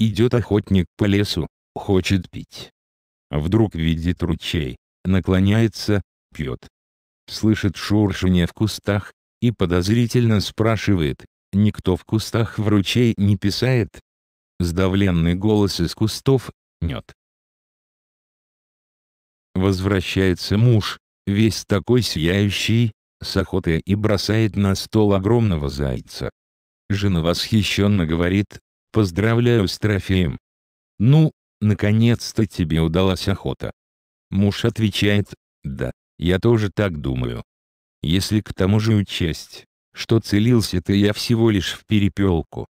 Идет охотник по лесу, хочет пить. Вдруг видит ручей, наклоняется, пьет. Слышит шуршание в кустах, и подозрительно спрашивает, никто в кустах в ручей не писает? Сдавленный голос из кустов, нет. Возвращается муж, весь такой сияющий, с охоты и бросает на стол огромного зайца. Жена восхищенно говорит, Поздравляю с трофеем. Ну, наконец-то тебе удалась охота. Муж отвечает, да, я тоже так думаю. Если к тому же учесть, что целился то я всего лишь в перепелку,